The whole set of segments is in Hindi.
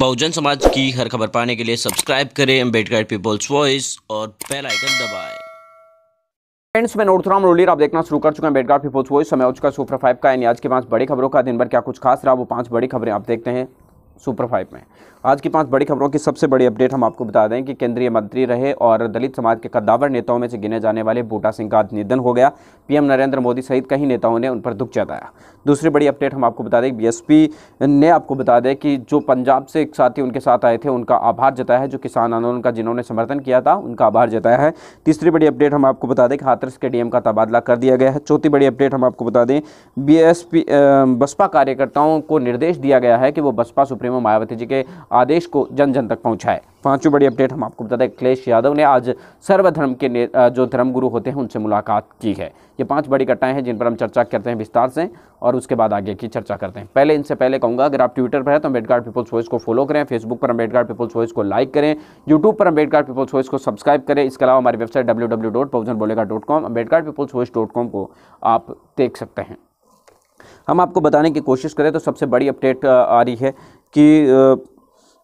बहुजन समाज की हर खबर पाने के लिए सब्सक्राइब करें अम्बेडकर पीपल्स वॉइस और बेल आइकन दबाएं फ्रेंड्स मैं नोटराम रोलियर आप देखना शुरू कर चुके हैं अम्बेडकर पीपल्स वॉइस समय हो चुका है सुपर फाइव का यानी आज के पांच बड़ी खबरों का दिन भर क्या कुछ खास रहा वो पांच बड़ी खबरें आप देखते हैं सुपर फाइव में आज की पांच बड़ी खबरों की सबसे बड़ी अपडेट हम आपको बता दें कि केंद्रीय मंत्री रहे और दलित समाज के कद्दावर नेताओं में से गिने जाने वाले बूटा सिंह का निधन हो गया पीएम नरेंद्र मोदी सहित कई नेताओं ने उन पर दुख जताया दूसरी बड़ी अपडेट हम आपको बता दें बीएसपी ने आपको बता दें कि जो पंजाब से एक साथी उनके साथ आए थे उनका आभार जताया है जो किसान आंदोलन का जिन्होंने समर्थन किया था उनका आभार जताया है तीसरी बड़ी अपडेट हम आपको बता दें कि हाथरस के डीएम का तबादला कर दिया गया है चौथी बड़ी अपडेट हम आपको बता दें बी बसपा कार्यकर्ताओं को निर्देश दिया गया है कि वो बसपा सुप्रीम में मायावती जी के आदेश को जन जन तक पहुँचाए पांचवी बड़ी अपडेट हम आपको बता दें अखिलेश यादव ने आज सर्वधर्म के जो धर्म गुरु होते हैं उनसे मुलाकात की है ये पांच बड़ी घटनाएं हैं जिन पर हम चर्चा करते हैं विस्तार से और उसके बाद आगे की चर्चा करते हैं पहले इनसे पहले कहूंगा अगर आप ट्विटर पर है तो अम्बेडकर पीपल्स वॉइस को फॉलो करें फेसबुक पर अम्बेडकर पीपल्स वॉइस को लाइक करें यूट्यूब पर अम्बेडकर पीपल्स वॉइस को सब्सक्राइब करें इसके अलावा हमारी वेबसाइट डब्ल्यू डब्ल्यू डॉट पहुँचन डॉट कॉम को आप देख सकते हैं हम आपको बताने की कोशिश करें तो सबसे बड़ी अपडेट आ रही है कि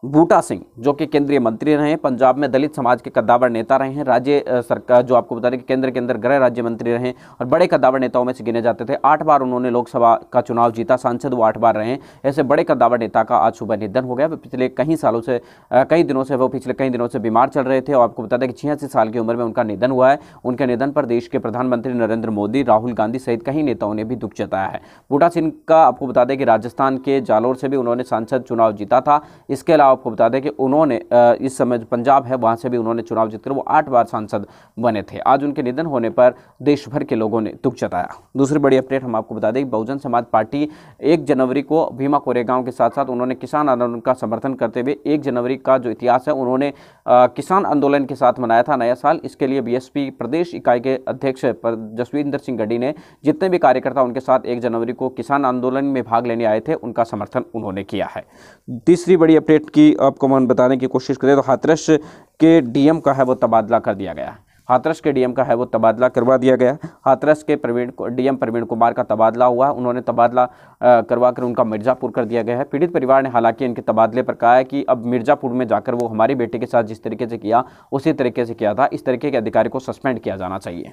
बूटा सिंह जो कि केंद्रीय मंत्री रहे हैं पंजाब में दलित समाज के कद्दावर नेता रहे हैं राज्य सरकार जो आपको बता दें कि केंद्र के अंदर गृह राज्य मंत्री रहे और बड़े कद्दावर नेताओं में से गिने जाते थे आठ बार उन्होंने लोकसभा का चुनाव जीता सांसद वो आठ बार रहे हैं ऐसे बड़े कद्दावर नेता का आज सुबह निधन हो गया वो पिछले कई सालों से कई दिनों से वो पिछले कई दिनों से बीमार चल रहे थे और आपको बता दें कि छियासी साल की उम्र में उनका निधन हुआ है उनके निधन पर देश के प्रधानमंत्री नरेंद्र मोदी राहुल गांधी सहित कई नेताओं ने भी दुख जताया है बूटा सिंह का आपको बता दें कि राजस्थान के जालोर से भी उन्होंने सांसद चुनाव जीता था इसके अलावा आपको बता दें कि उन्होंने इस समय पंजाब है वहाँ से भी उन्होंने चुनाव जीतकर वो आठ बार सांसद बने थे आज उनके निधन होने पर देश भर के लोगों ने दुख जताया दूसरी बड़ी अपडेट हम आपको बता दें बहुजन समाज पार्टी एक जनवरी को भीमा कोरेगांव के साथ साथ उन्होंने किसान आंदोलन का समर्थन करते हुए एक जनवरी का जो इतिहास है उन्होंने किसान आंदोलन के साथ मनाया था नया साल इसके लिए बी प्रदेश इकाई के अध्यक्ष जसविंदर सिंह गड्डी ने जितने भी कार्यकर्ता उनके साथ एक जनवरी को किसान आंदोलन में भाग लेने आए थे उनका समर्थन उन्होंने किया है तीसरी बड़ी अपडेट की आपको मन बताने की कोशिश करें तो हाथरस के डीएम का है वो तबादला कर दिया गया है हाथरस के डीएम का है वो तबादला करवा दिया गया हाथरस के प्रवीण डीएम प्रवीण कुमार का तबादला हुआ उन्होंने तबादला करवा कर उनका मिर्ज़ापुर कर दिया गया है पीड़ित परिवार ने हालांकि इनके तबादले पर कहा है कि अब मिर्ज़ापुर में जाकर वो हमारे बेटे के साथ जिस तरीके से किया उसी तरीके से किया था इस तरीके के अधिकारी को सस्पेंड किया जाना चाहिए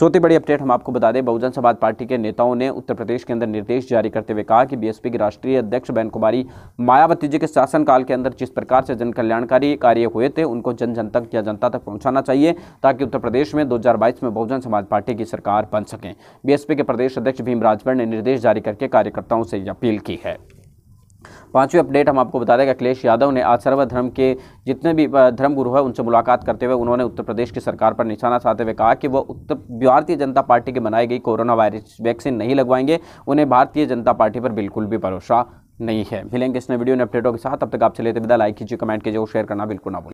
चौथी बड़ी अपडेट हम आपको बता दें बहुजन समाज पार्टी के नेताओं ने उत्तर प्रदेश के अंदर निर्देश जारी करते हुए कहा कि बीएसपी की राष्ट्रीय अध्यक्ष बैन कुमारी मायावती जी के शासनकाल के अंदर जिस प्रकार से जन कल्याणकारी कार्य हुए थे उनको जन जन तक या जनता तक पहुंचाना चाहिए ताकि कि उत्तर प्रदेश में 2022 में बहुजन समाज पार्टी की सरकार बन सके बीएसपी के प्रदेश अध्यक्ष भीम राजभर ने निर्देश जारी करके कार्यकर्ताओं से अपील की है पांचवी अपडेट हम आपको बता दें कि अखिलेश यादव ने आज सर्वधर्म के जितने भी धर्म गुरु हैं उनसे मुलाकात करते हुए उन्होंने उत्तर प्रदेश की सरकार पर निशाना साधते हुए कहा कि वो उत्तर भारतीय जनता पार्टी की बनाई गई कोरोना वायरस वैक्सीन नहीं लगवाएंगे उन्हें भारतीय जनता पार्टी पर बिल्कुल भी भरोसा नहीं है मिलेंगे इसने वीडियो ने अपडेटों के साथ अब तक आप चले थे विदा लाइक कीजिए कमेंट कीजिए और शेयर करना बिल्कुल ना